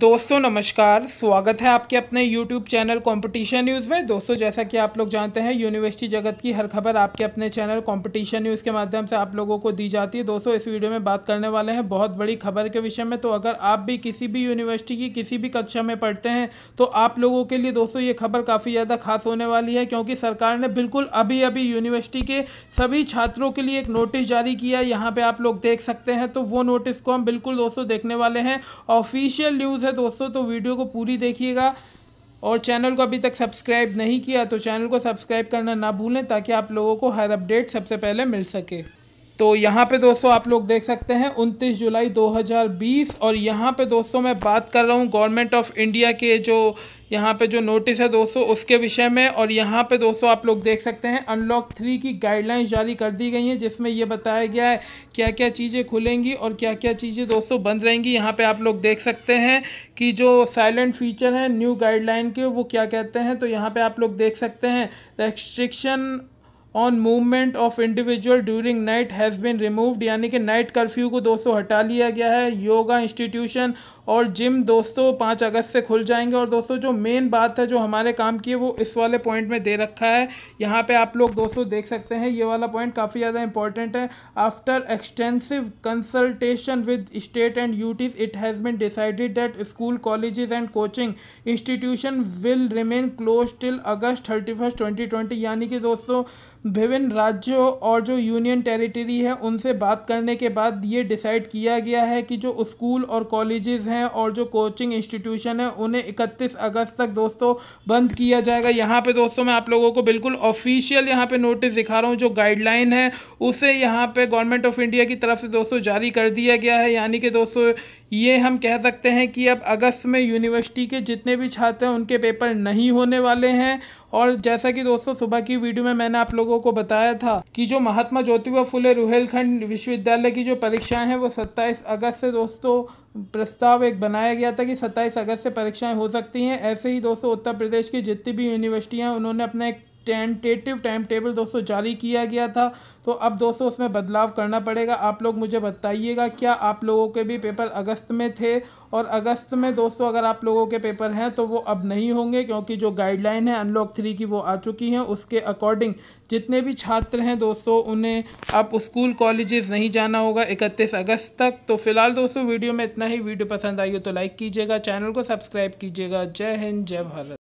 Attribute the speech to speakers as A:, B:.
A: दोस्तों नमस्कार स्वागत है आपके अपने YouTube चैनल कंपटीशन न्यूज़ में दोस्तों जैसा कि आप लोग जानते हैं यूनिवर्सिटी जगत की हर खबर आपके अपने चैनल कंपटीशन न्यूज़ के माध्यम से आप लोगों को दी जाती है दोस्तों इस वीडियो में बात करने वाले हैं बहुत बड़ी खबर के विषय में तो अगर आप भी किसी भी यूनिवर्सिटी की किसी भी कक्षा में पढ़ते हैं तो आप लोगों के लिए दोस्तों ये खबर काफ़ी ज़्यादा खास होने वाली है क्योंकि सरकार ने बिल्कुल अभी अभी यूनिवर्सिटी के सभी छात्रों के लिए एक नोटिस जारी किया है यहाँ आप लोग देख सकते हैं तो वो नोटिस को हम बिल्कुल दोस्तों देखने वाले हैं ऑफिशियल न्यूज़ है दोस्तों तो वीडियो को पूरी देखिएगा और चैनल को अभी तक सब्सक्राइब नहीं किया तो चैनल को सब्सक्राइब करना ना भूलें ताकि आप लोगों को हर अपडेट सबसे पहले मिल सके तो यहाँ पे दोस्तों आप लोग देख सकते हैं 29 जुलाई 2020 और यहाँ पे दोस्तों मैं बात कर रहा हूँ गवर्नमेंट ऑफ इंडिया के जो यहाँ पे जो नोटिस है दोस्तों उसके विषय में और यहाँ पे दोस्तों आप लोग देख सकते हैं अनलॉक थ्री की गाइडलाइंस जारी कर दी गई हैं जिसमें ये बताया गया है क्या क्या चीज़ें खुलेंगी और क्या क्या चीज़ें दोस्तों बंद रहेंगी यहाँ पे आप लोग देख सकते हैं कि जो साइलेंट फीचर हैं न्यू गाइडलाइन के वो क्या कहते हैं तो यहाँ पर आप लोग देख सकते हैं restriction on movement of individual during night has been removed यानी कि नाइट कर्फ्यू को दोस्तों हटा लिया गया है योगा इंस्टीट्यूशन और जिम दोस्तों पाँच अगस्त से खुल जाएंगे और दोस्तों जो मेन बात है जो हमारे काम की है वो इस वाले पॉइंट में दे रखा है यहाँ पे आप लोग दोस्तों देख सकते हैं ये वाला पॉइंट काफ़ी ज़्यादा इंपॉर्टेंट है after extensive consultation with state and UTs it has been decided that school college and coaching institution will remain close till August thirty first twenty twenty यानी कि दोस्तों विभिन्न राज्यों और जो यूनियन टेरिटरी है उनसे बात करने के बाद ये डिसाइड किया गया है कि जो स्कूल और कॉलेजेस हैं और जो कोचिंग इंस्टीट्यूशन है उन्हें 31 अगस्त तक दोस्तों बंद किया जाएगा यहाँ पे दोस्तों मैं आप लोगों को बिल्कुल ऑफिशियल यहाँ पे नोटिस दिखा रहा हूँ जो गाइडलाइन है उसे यहाँ पर गवर्नमेंट ऑफ इंडिया की तरफ से दोस्तों जारी कर दिया गया है यानी कि दोस्तों ये हम कह सकते हैं कि अब अगस्त में यूनिवर्सिटी के जितने भी छात्र हैं उनके पेपर नहीं होने वाले हैं और जैसा कि दोस्तों सुबह की वीडियो में मैंने आप लोगों लोगों को बताया था कि जो महात्मा ज्योतिबा फुले रुहेलखंड विश्वविद्यालय की जो परीक्षाएं हैं वो 27 अगस्त से दोस्तों प्रस्ताव एक बनाया गया था कि 27 अगस्त से परीक्षाएं हो सकती हैं ऐसे ही दोस्तों उत्तर प्रदेश की जितनी भी यूनिवर्सिटियाँ उन्होंने अपना एक टेंटेटिव टाइम टेबल दोस्तों जारी किया गया था तो अब दोस्तों उसमें बदलाव करना पड़ेगा आप लोग मुझे बताइएगा क्या आप लोगों के भी पेपर अगस्त में थे और अगस्त में दोस्तों अगर आप लोगों के पेपर हैं तो वो अब नहीं होंगे क्योंकि जो गाइडलाइन है अनलॉक थ्री की वो आ चुकी हैं उसके अकॉर्डिंग जितने भी छात्र हैं दोस्तों उन्हें अब स्कूल कॉलेजेस नहीं जाना होगा इकतीस अगस्त तक तो फिलहाल दोस्तों वीडियो में इतना ही वीडियो पसंद आई हो तो लाइक कीजिएगा चैनल को सब्सक्राइब कीजिएगा जय हिंद जय भारत